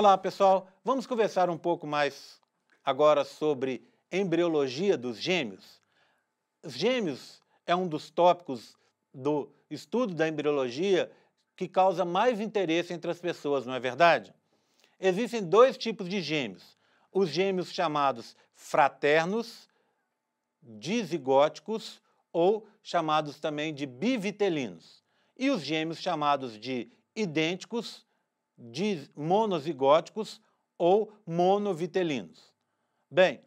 Olá, pessoal. Vamos conversar um pouco mais agora sobre embriologia dos gêmeos. Os gêmeos é um dos tópicos do estudo da embriologia que causa mais interesse entre as pessoas, não é verdade? Existem dois tipos de gêmeos: os gêmeos chamados fraternos, dizigóticos ou chamados também de bivitelinos, e os gêmeos chamados de idênticos monozigóticos ou monovitelinos. Bem,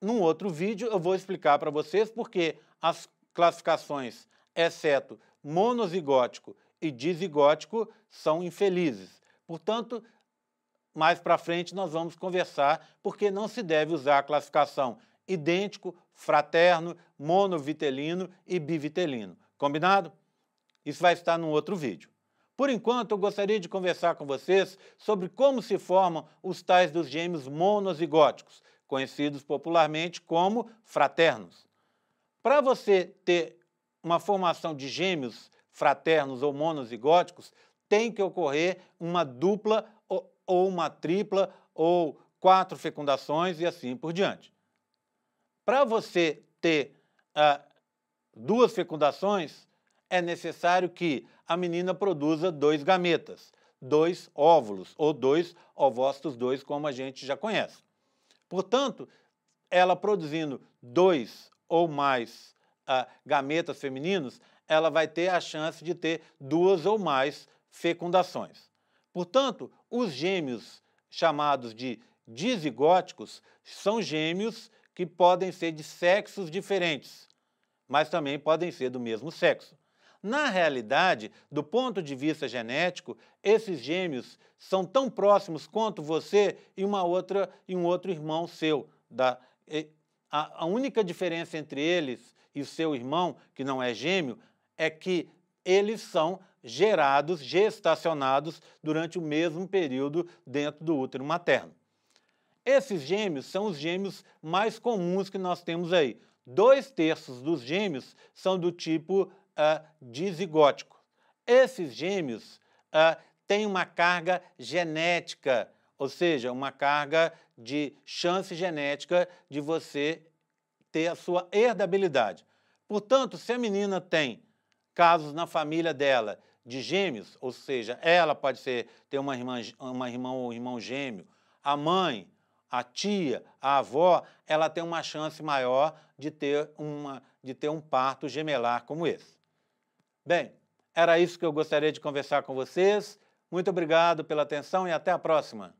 num outro vídeo eu vou explicar para vocês porque as classificações, exceto monozigótico e dizigótico, são infelizes. Portanto, mais para frente nós vamos conversar porque não se deve usar a classificação idêntico, fraterno, monovitelino e bivitelino. Combinado? Isso vai estar num outro vídeo. Por enquanto, eu gostaria de conversar com vocês sobre como se formam os tais dos gêmeos monozigóticos, conhecidos popularmente como fraternos. Para você ter uma formação de gêmeos fraternos ou monozigóticos, tem que ocorrer uma dupla ou uma tripla ou quatro fecundações e assim por diante. Para você ter ah, duas fecundações, é necessário que a menina produza dois gametas, dois óvulos ou dois ovócitos, dois como a gente já conhece. Portanto, ela produzindo dois ou mais ah, gametas femininos, ela vai ter a chance de ter duas ou mais fecundações. Portanto, os gêmeos chamados de dizigóticos são gêmeos que podem ser de sexos diferentes, mas também podem ser do mesmo sexo. Na realidade, do ponto de vista genético, esses gêmeos são tão próximos quanto você e uma outra e um outro irmão seu. Da, a, a única diferença entre eles e seu irmão, que não é gêmeo, é que eles são gerados, gestacionados durante o mesmo período dentro do útero materno. Esses gêmeos são os gêmeos mais comuns que nós temos aí. Dois terços dos gêmeos são do tipo ah, dizigóticos. Esses gêmeos ah, têm uma carga genética, ou seja, uma carga de chance genética de você ter a sua herdabilidade. Portanto, se a menina tem casos na família dela de gêmeos, ou seja, ela pode ser, ter uma irmã, uma irmã ou um irmão gêmeo, a mãe, a tia, a avó, ela tem uma chance maior de ter, uma, de ter um parto gemelar como esse. Bem, era isso que eu gostaria de conversar com vocês. Muito obrigado pela atenção e até a próxima.